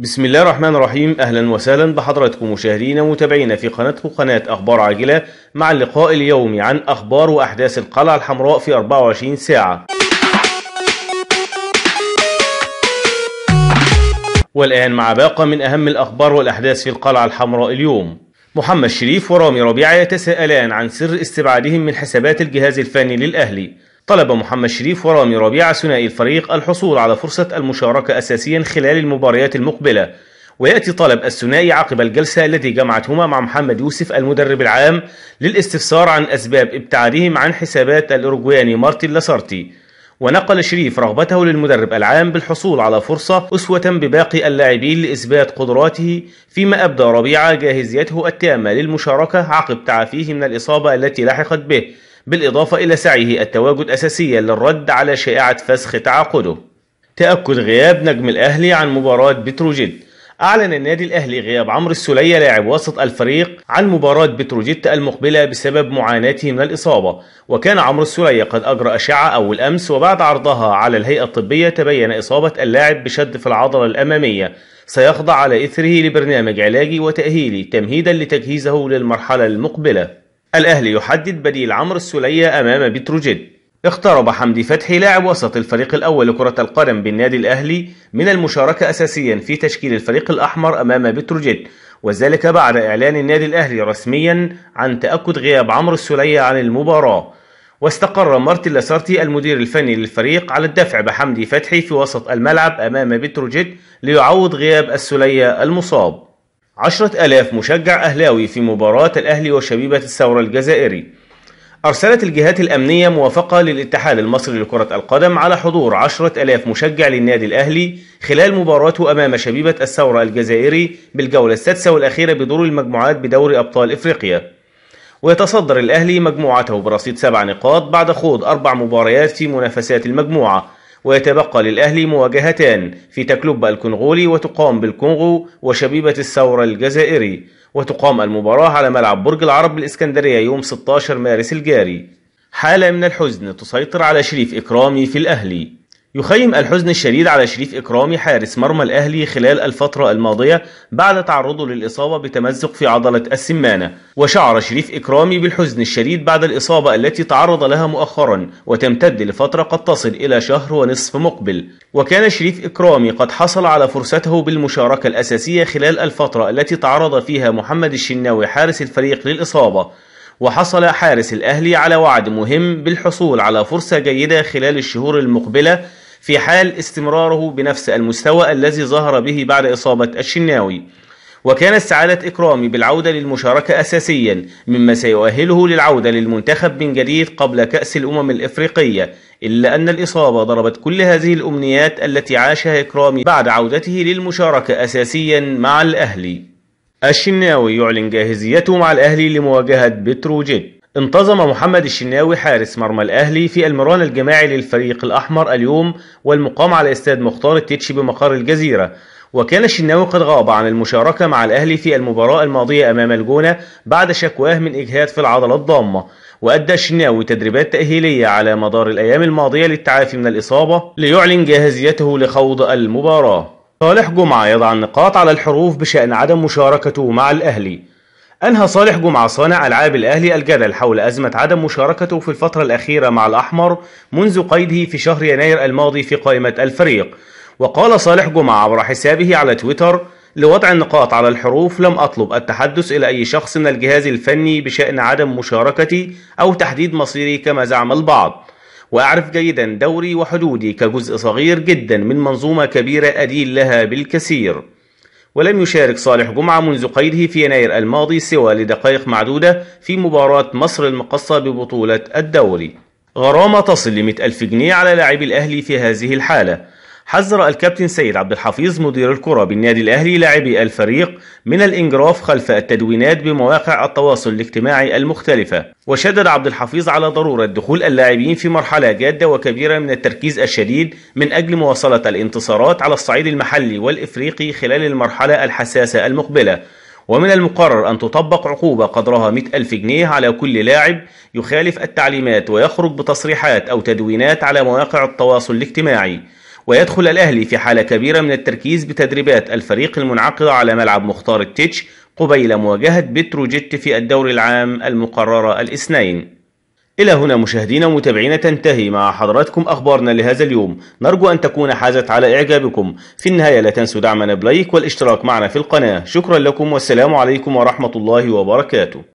بسم الله الرحمن الرحيم اهلا وسهلا بحضراتكم مشاهدينا متابعينا في قناتكم قناه اخبار عاجله مع اللقاء اليومي عن اخبار واحداث القلعه الحمراء في 24 ساعه. والان مع باقه من اهم الاخبار والاحداث في القلعه الحمراء اليوم. محمد شريف ورامي ربيعه يتساءلان عن سر استبعادهم من حسابات الجهاز الفني للاهلي. طلب محمد شريف ورامي ربيعة ثنائي الفريق الحصول على فرصة المشاركة أساسيا خلال المباريات المقبلة ويأتي طلب الثنائي عقب الجلسة التي جمعتهما مع محمد يوسف المدرب العام للاستفسار عن أسباب ابتعادهم عن حسابات الأوروجواني مارتن لاسارتي ونقل شريف رغبته للمدرب العام بالحصول على فرصة أسوة بباقي اللاعبين لإثبات قدراته فيما أبدى ربيعة جاهزيته التامة للمشاركة عقب تعافيه من الإصابة التي لحقت به بالإضافة إلى سعيه التواجد أساسيا للرد على شائعة فسخ تعاقده تأكد غياب نجم الأهلي عن مباراة بتروجيت أعلن النادي الأهلي غياب عمرو السلية لاعب وسط الفريق عن مباراة بتروجيت المقبلة بسبب معاناته من الإصابة وكان عمرو السلية قد أجرى أشعة أول أمس وبعد عرضها على الهيئة الطبية تبين إصابة اللاعب بشد في العضلة الأمامية سيخضع على إثره لبرنامج علاجي وتأهيلي تمهيدا لتجهيزه للمرحلة المقبلة الأهلي يحدد بديل عمرو السولية أمام بتروجيت اقترب حمدي فتحي لاعب وسط الفريق الأول لكرة القدم بالنادي الأهلي من المشاركة أساسيا في تشكيل الفريق الأحمر أمام بتروجيت وذلك بعد إعلان النادي الأهلي رسميا عن تأكد غياب عمرو السولية عن المباراة واستقر مارتن لاسارتي المدير الفني للفريق على الدفع بحمدي فتحي في وسط الملعب أمام بتروجيت ليعوض غياب السولية المصاب عشرة ألاف مشجع أهلاوي في مباراة الأهلي وشبيبة الثورة الجزائري أرسلت الجهات الأمنية موافقة للاتحاد المصري لكرة القدم على حضور عشرة ألاف مشجع للنادي الأهلي خلال مباراته أمام شبيبة الثورة الجزائري بالجولة السادسة والأخيرة بدور المجموعات بدوري أبطال إفريقيا ويتصدر الأهلي مجموعته برصيد سبع نقاط بعد خوض أربع مباريات في منافسات المجموعة ويتبقى للأهلي مواجهتان في تكلب الكونغولي وتقام بالكونغو وشبيبة الثورة الجزائري وتقام المباراة على ملعب برج العرب بالإسكندرية يوم 16 مارس الجاري حالة من الحزن تسيطر على شريف إكرامي في الأهلي يخيم الحزن الشديد على شريف إكرامي حارس مرمى الأهلي خلال الفترة الماضية بعد تعرضه للإصابة بتمزق في عضلة السمانة وشعر شريف إكرامي بالحزن الشديد بعد الإصابة التي تعرض لها مؤخرا وتمتد لفترة قد تصل إلى شهر ونصف مقبل وكان شريف إكرامي قد حصل على فرصته بالمشاركة الأساسية خلال الفترة التي تعرض فيها محمد الشناوي حارس الفريق للإصابة وحصل حارس الأهلي على وعد مهم بالحصول على فرصة جيدة خلال الشهور المقبلة في حال استمراره بنفس المستوى الذي ظهر به بعد إصابة الشناوي وكانت سعادة إكرامي بالعودة للمشاركة أساسيا مما سيؤهله للعودة للمنتخب من جديد قبل كأس الأمم الإفريقية إلا أن الإصابة ضربت كل هذه الأمنيات التي عاشها إكرامي بعد عودته للمشاركة أساسيا مع الأهلي الشناوي يعلن جاهزيته مع الأهلي لمواجهة بتروجيت انتظم محمد الشناوي حارس مرمى الأهلي في المران الجماعي للفريق الأحمر اليوم والمقام على استاد مختار التتشي بمقر الجزيرة وكان الشناوي قد غاب عن المشاركة مع الأهلي في المباراة الماضية أمام الجونة بعد شكواه من إجهاد في العضلة الضامة وأدى الشناوي تدريبات تأهيلية على مدار الأيام الماضية للتعافي من الإصابة ليعلن جاهزيته لخوض المباراة صالح جمعة يضع النقاط على الحروف بشأن عدم مشاركته مع الأهلي أنهى صالح جمعة صانع ألعاب الأهلي الجدل حول أزمة عدم مشاركته في الفترة الأخيرة مع الأحمر منذ قيده في شهر يناير الماضي في قائمة الفريق وقال صالح جمعة عبر حسابه على تويتر لوضع النقاط على الحروف لم أطلب التحدث إلى أي شخص من الجهاز الفني بشأن عدم مشاركتي أو تحديد مصيري كما زعم البعض وأعرف جيدا دوري وحدودي كجزء صغير جدا من منظومة كبيرة أدين لها بالكثير ولم يشارك صالح جمعة منذ قيده في يناير الماضي سوى لدقائق معدودة في مباراة مصر المقصة ببطولة الدوري غرامة تصل لمئة ألف جنيه على لاعبي الأهلي في هذه الحالة حذر الكابتن سيد عبد الحفيظ مدير الكرة بالنادي الأهلي لاعبي الفريق من الإنجراف خلف التدوينات بمواقع التواصل الاجتماعي المختلفة وشدد عبد الحفيظ على ضرورة دخول اللاعبين في مرحلة جادة وكبيرة من التركيز الشديد من أجل مواصلة الانتصارات على الصعيد المحلي والإفريقي خلال المرحلة الحساسة المقبلة ومن المقرر أن تطبق عقوبة قدرها 100 ألف جنيه على كل لاعب يخالف التعليمات ويخرج بتصريحات أو تدوينات على مواقع التواصل الاجتماعي ويدخل الأهلي في حالة كبيرة من التركيز بتدريبات الفريق المنعقدة على ملعب مختار التيتش قبيل مواجهة بتروجيت في الدور العام المقررة الاثنين إلى هنا مشاهدينا ومتابعينا تنتهي مع حضراتكم أخبارنا لهذا اليوم نرجو أن تكون حازت على إعجابكم في النهاية لا تنسوا دعمنا بلايك والاشتراك معنا في القناة شكرا لكم والسلام عليكم ورحمة الله وبركاته